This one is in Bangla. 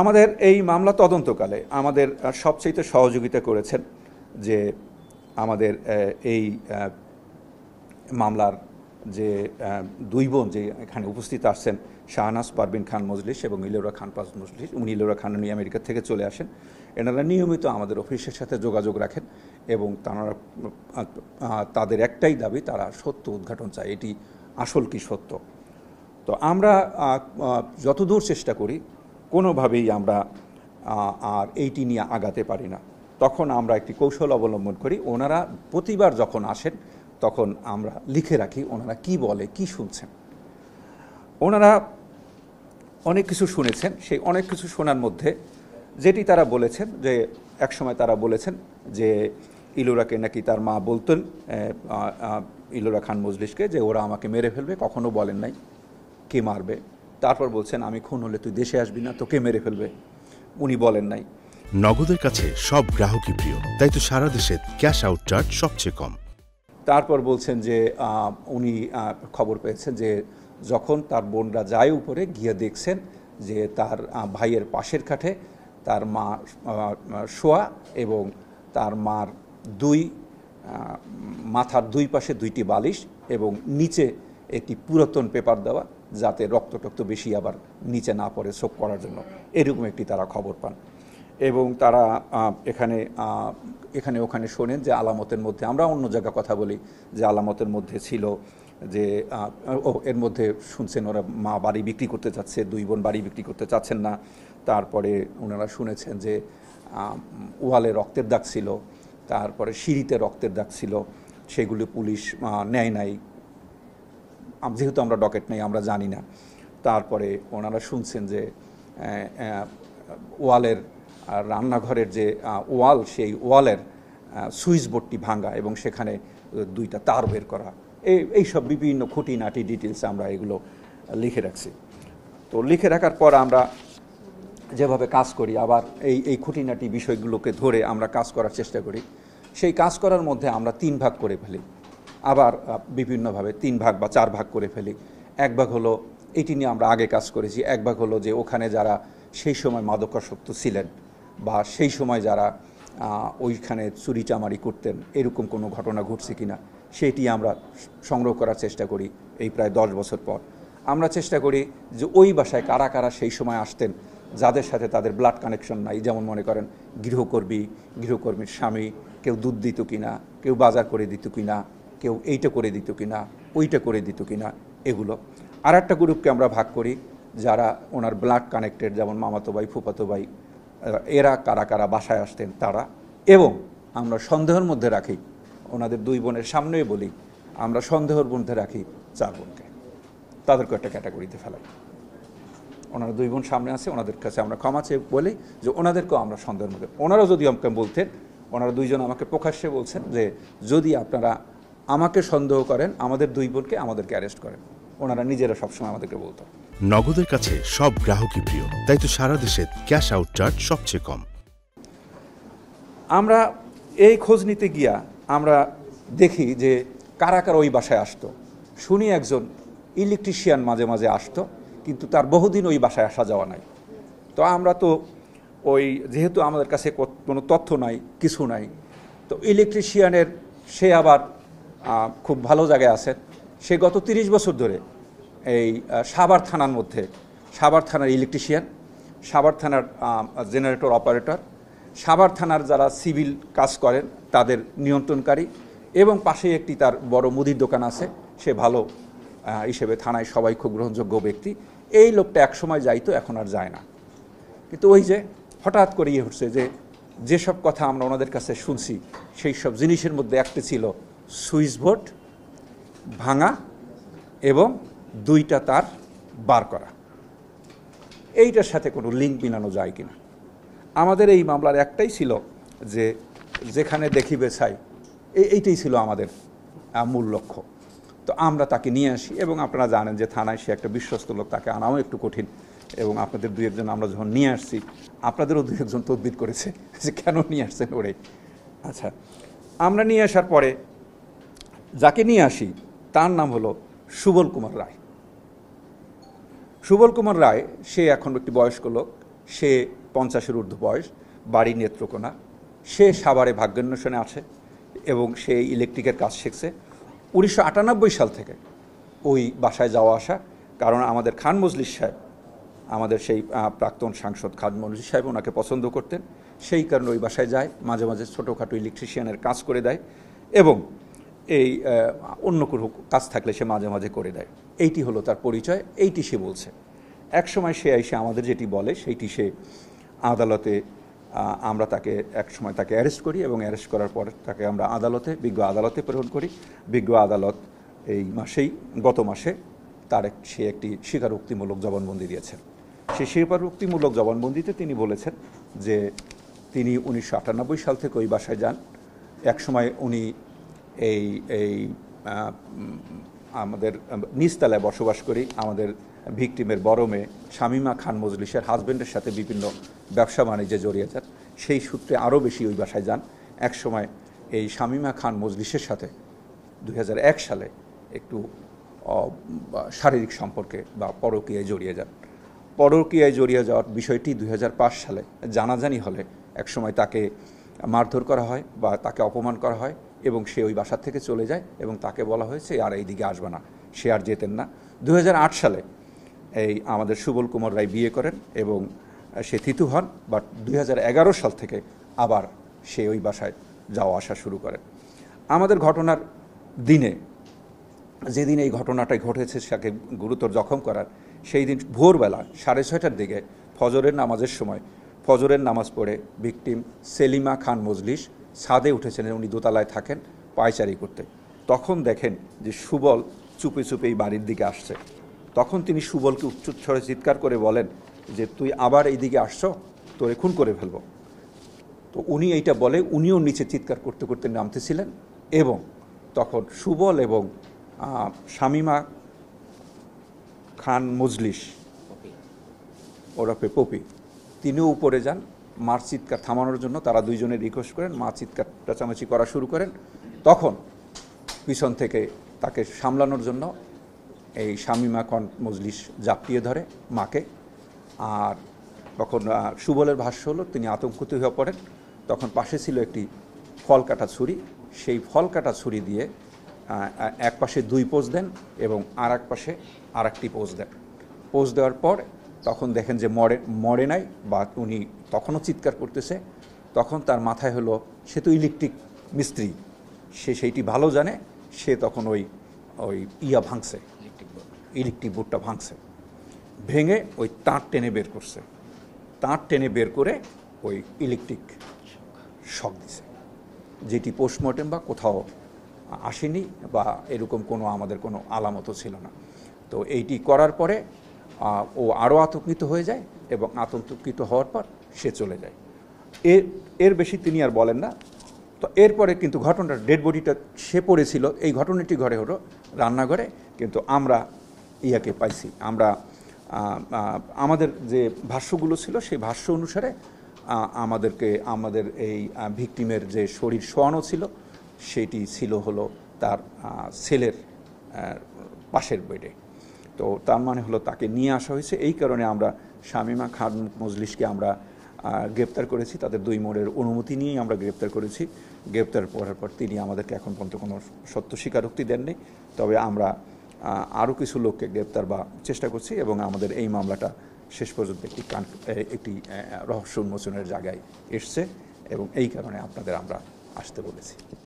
আমাদের এই মামলা তদন্তকালে আমাদের সবচেয়ে সহযোগিতা করেছেন যে আমাদের এই মামলার যে দুই বোন যে এখানে উপস্থিত আসছেন শাহনাজ পারবিন খান মজলিস এবং ইলোরা খান পাস মজলিস উনি ইলোরা খান উনি আমেরিকা থেকে চলে আসেন এনারা নিয়মিত আমাদের অফিসের সাথে যোগাযোগ রাখেন এবং তারা তাদের একটাই দাবি তারা সত্য উদ্ঘাটন চায় এটি আসল কি সত্য তো আমরা যতদূর চেষ্টা করি কোনোভাবেই আমরা আর এইটি নিয়ে আগাতে পারি না তখন আমরা একটি কৌশল অবলম্বন করি ওনারা প্রতিবার যখন আসেন তখন আমরা লিখে রাখি ওনারা কি বলে কি শুনছেন ওনারা অনেক কিছু শুনেছেন সেই অনেক কিছু শোনার মধ্যে যেটি তারা বলেছেন যে একসময় তারা বলেছেন যে ইলোরাকে নাকি তার মা বলতেন ইলোরা খান মজলিসকে যে ওরা আমাকে মেরে ফেলবে কখনো বলেন নাই কে মারবে তারপর বলছেন আমি খুন হলে তুই দেশে আসবি না তোকে মেরে ফেলবে উনি বলেন নাই নগদের কাছে সব গ্রাহকই প্রিয় তাই তো সারা দেশে ক্যাশ আউট চার্জ সবচেয়ে কম তারপর বলছেন যে উনি খবর পেয়েছেন যে যখন তার বোনরা যায় উপরে গিয়ে দেখছেন যে তার ভাইয়ের পাশের কাঠে তার মা শোয়া এবং তার মার দুই মাথার দুই পাশে দুইটি বালিশ এবং নিচে একটি পুরাতন পেপার দেওয়া যাতে রক্ত টক্ত বেশি আবার নিচে না পড়ে শোক করার জন্য এরকম একটি তারা খবর পান এবং তারা এখানে এখানে ওখানে শোনেন যে আলামতের মধ্যে আমরা অন্য জায়গায় কথা বলি যে আলামতের মধ্যে ছিল যে ও এর মধ্যে শুনছেন ওরা মা বাড়ি বিক্রি করতে চাচ্ছে দুই বোন বাড়ি বিক্রি করতে চাচ্ছেন না তারপরে ওনারা শুনেছেন যে ওয়ালে রক্তের দাগ ছিল তারপরে সিঁড়িতে রক্তের দাগ ছিল সেগুলো পুলিশ নেয় নাই যেহেতু আমরা ডকেট নেই আমরা জানি না তারপরে ওনারা শুনছেন যে ওয়ালের রান্নাঘরের যে ওয়াল সেই ওয়ালের সুইচ বোর্ডটি ভাঙা এবং সেখানে দুইটা তার বের করা এই এইসব বিভিন্ন খুঁটিনাটি ডিটেলস আমরা এগুলো লিখে রাখছি তো লিখে রাখার পর আমরা যেভাবে কাজ করি আবার এই এই খুঁটিনাটি বিষয়গুলোকে ধরে আমরা কাজ করার চেষ্টা করি সেই কাজ করার মধ্যে আমরা তিন ভাগ করে ফেলি আবার বিভিন্নভাবে তিন ভাগ বা চার ভাগ করে ফেলি এক ভাগ হলো এটি নিয়ে আমরা আগে কাজ করেছি এক ভাগ হলো যে ওখানে যারা সেই সময় মাদকাসক্ত ছিলেন বা সেই সময় যারা ওইখানে চুরি চামারি করতেন এরকম কোনো ঘটনা ঘটছে কিনা সেটি আমরা সংগ্রহ করার চেষ্টা করি এই প্রায় দশ বছর পর আমরা চেষ্টা করি যে ওই বাসায় কারা কারা সেই সময় আসতেন যাদের সাথে তাদের ব্লাড কানেকশন নাই যেমন মনে করেন গৃহকর্মী গৃহকর্মীর স্বামী কেউ দুধ দিত কিনা কেউ বাজার করে দিত কিনা কেউ এইটা করে দিত কি না ওইটা করে দিত কি না এগুলো আর একটা গ্রুপকে আমরা ভাগ করি যারা ওনার ব্লাড কানেক্টেড যেমন মামাতো ভাই ফুপাতো ভাই এরা কারা কারা বাসায় আসতেন তারা এবং আমরা সন্দেহের মধ্যে রাখি ওনাদের দুই বোনের সামনেই বলি আমরা সন্দেহের মধ্যে রাখি চার বোনকে তাদেরকে একটা ক্যাটাগরিতে ফেলাই ওনারা দুই বোন সামনে আছে ওনাদের কাছে আমরা ক্ষমা চেয়ে বলি যে ওনাদেরকেও আমরা সন্দেহের মধ্যে ওনারা যদি আমাকে বলতেন ওনারা দুইজন আমাকে প্রকাশ্যে বলছেন যে যদি আপনারা আমাকে সন্দেহ করেন আমাদের দুই বোনকে আমাদেরকে অ্যারেস্ট করেন ওনারা নিজেরা সবসময় আমাদেরকে বলতো নগদের কাছে সব গ্রাহকই প্রিয় তাই তো সারা দেশে ক্যাশ আউট চার্জ সবচেয়ে কম আমরা এই খোঁজ নিতে গিয়া আমরা দেখি যে কারা কারা ওই বাসায় আসতো শুনি একজন ইলেকট্রিশিয়ান মাঝে মাঝে আসতো কিন্তু তার বহুদিন ওই বাসায় আসা যাওয়া নাই তো আমরা তো ওই যেহেতু আমাদের কাছে কোনো তথ্য নাই কিছু নাই তো ইলেকট্রিশিয়ানের সে আবার খুব ভালো জায়গায় আছেন সে গত ৩০ বছর ধরে এই সাভার থানার মধ্যে সাভার থানার ইলেকট্রিশিয়ান সাভার থানার জেনারেটর অপারেটর সাভার থানার যারা সিভিল কাজ করেন তাদের নিয়ন্ত্রণকারী এবং পাশেই একটি তার বড় মুদির দোকান আছে সে ভালো হিসেবে থানায় সবাই খুব গ্রহণযোগ্য ব্যক্তি এই লোকটা একসময় যাইতো এখন আর যায় না কিন্তু ওই যে হঠাৎ করে ইয়ে হচ্ছে যে যেসব কথা আমরা ওনাদের কাছে শুনছি সেই সব জিনিসের মধ্যে একটা ছিল সুইচ বোর্ড ভাঙা এবং দুইটা তার বার করা এইটার সাথে কোনো লিঙ্ক মিলানো যায় কি না আমাদের এই মামলার একটাই ছিল যে যেখানে দেখিবে চাই এইটাই ছিল আমাদের মূল লক্ষ্য তো আমরা তাকে নিয়ে আসি এবং আপনারা জানেন যে থানায় সে একটা বিশ্বস্ত লোক তাকে আনাও একটু কঠিন এবং আপনাদের দু একজন আমরা যখন নিয়ে আসছি আপনাদেরও দু একজন তদবির করেছে যে কেন নিয়ে আসছেন ওরে আচ্ছা আমরা নিয়ে আসার পরে যাকে নিয়ে আসি তার নাম হলো সুবল কুমার রায় সুবল কুমার রায় সে এখন একটি বয়স্ক লোক সে পঞ্চাশের ঊর্ধ্ব বয়স বাড়ি নেত্রকোনা সে সাভারে ভাগ্যান্বেষণে আছে এবং সে ইলেকট্রিকের কাজ শিখছে উনিশশো সাল থেকে ওই বাসায় যাওয়া আসা কারণ আমাদের খান মজলিস সাহেব আমাদের সেই প্রাক্তন সাংসদ খান মজলিস সাহেব ওনাকে পছন্দ করতেন সেই কারণে ওই বাসায় যায় মাঝে মাঝে ছোটোখাটো ইলেকট্রিশিয়ানের কাজ করে দেয় এবং এই অন্য কোনো কাজ থাকলে সে মাঝে মাঝে করে দেয় এইটি হলো তার পরিচয় এইটি সে বলছে এক সময় সে এসে আমাদের যেটি বলে সেইটি সে আদালতে আমরা তাকে এক সময় তাকে অ্যারেস্ট করি এবং অ্যারেস্ট করার পর তাকে আমরা আদালতে বিজ্ঞ আদালতে প্রেরণ করি বিজ্ঞ আদালত এই মাসেই গত মাসে তার এক সে একটি স্বীকারোক্তিমূলক জবানবন্দি দিয়েছেন সে স্বীকারোক্তিমূলক জবানবন্দিতে তিনি বলেছেন যে তিনি উনিশশো সাল থেকে ওই বাসায় যান একসময় উনি এই এই আমাদের নিচতলায় বসবাস করি আমাদের ভিকটিমের বড় মেয়ে শামিমা খান মজলিসের হাজব্যান্ডের সাথে বিভিন্ন ব্যবসা বাণিজ্যে জড়িয়ে যান সেই সূত্রে আরও বেশি ওই বাসায় যান একসময় এই শামিমা খান মজলিসের সাথে দুই সালে একটু শারীরিক সম্পর্কে বা পরকীয়ায় জড়িয়ে যান পরকীয়ায় জড়িয়ে যাওয়ার বিষয়টি দুই সালে জানাজানি হলে একসময় তাকে মারধর করা হয় বা তাকে অপমান করা হয় এবং সে ওই বাসার থেকে চলে যায় এবং তাকে বলা হয়েছে আর এই দিকে আসবে না সে আর যেতেন না দু সালে এই আমাদের সুবল কুমার রায় বিয়ে করেন এবং সে থিতু হন বাট দু সাল থেকে আবার সে ওই বাসায় যাওয়া আসা শুরু করেন আমাদের ঘটনার দিনে যেদিন এই ঘটনাটাই ঘটেছে তাকে গুরুতর জখম করার সেই দিন ভোরবেলা সাড়ে ছয়টার দিকে ফজরের নামাজের সময় ফজরের নামাজ পড়ে ভিকটিম সেলিমা খান মজলিস সাদে উঠেছেন উনি দোতলায় থাকেন পায়চারি করতে তখন দেখেন যে সুবল চুপে চুপে এই বাড়ির দিকে আসছে তখন তিনি সুবলকে উচ্চস্বরে চিৎকার করে বলেন যে তুই আবার এই দিকে আসছো তোরে খুন করে ফেলব তো উনি এইটা বলে উনিও নিচে চিৎকার করতে করতে নামতেছিলেন এবং তখন সুবল এবং শামিমা খান মজলিস ওরা পপি তিনিও উপরে যান মার চিৎকার থামানোর জন্য তারা দুইজনে রিকোয়েস্ট করেন মা চিৎকার চাচামেচি করা শুরু করেন তখন পিছন থেকে তাকে সামলানোর জন্য এই শামিমা কন মজলিস জাপিয়ে ধরে মাকে আর তখন সুবলের ভাষ্য হলো তিনি আতঙ্কিত হয়ে পড়েন তখন পাশে ছিল একটি ফল কাটা ছুরি সেই ফল কাটা ছুরি দিয়ে এক পাশে দুই পোজ দেন এবং আর এক পাশে আর একটি পোজ দেন পোজ দেওয়ার পর তখন দেখেন যে মরে মরে নাই বা উনি তখনও চিৎকার করতেছে তখন তার মাথায় হলো সে তো ইলেকট্রিক মিস্ত্রি সে সেইটি ভালো জানে সে তখন ওই ওই ইয়া ভাঙছে ইলেকট্রিক বোর্ডটা ভাঙছে ভেঙে ওই তাঁত টেনে বের করছে তাঁত টেনে বের করে ওই ইলেকট্রিক শখ দিছে যেটি পোস্টমর্টেম বা কোথাও আসেনি বা এরকম কোনো আমাদের কোনো আলামতও ছিল না তো এইটি করার পরে ও আরও আতঙ্কিত হয়ে যায় এবং আতঙ্কিত হওয়ার পর সে চলে যায় এর এর বেশি তিনি আর বলেন না তো এরপরে কিন্তু ঘটনাটা ডেড বডিটা সে পড়েছিল এই ঘটনাটি ঘরে হলো রান্নাঘরে কিন্তু আমরা ইয়াকে পাইছি আমরা আমাদের যে ভাষ্যগুলো ছিল সেই ভাষ্য অনুসারে আমাদেরকে আমাদের এই ভিকটিমের যে শরীর শোয়ানো ছিল সেটি ছিল হলো তার ছেলের পাশের বেডে তো তার মানে হলো তাকে নিয়ে আসা হয়েছে এই কারণে আমরা শামিমা খান মজলিসকে আমরা গ্রেপ্তার করেছি তাদের দুই মোড়ের অনুমতি নিয়েই আমরা গ্রেপ্তার করেছি গ্রেপ্তার করার পর তিনি আমাদেরকে এখন পর্যন্ত কোনো সত্য স্বীকারোক্তি দেননি তবে আমরা আরও কিছু লোককে গ্রেপ্তার বা চেষ্টা করছি এবং আমাদের এই মামলাটা শেষ পর্যন্ত একটি একটি রহস্য উন্মোচনের জায়গায় এসছে এবং এই কারণে আপনাদের আমরা আসতে বলেছি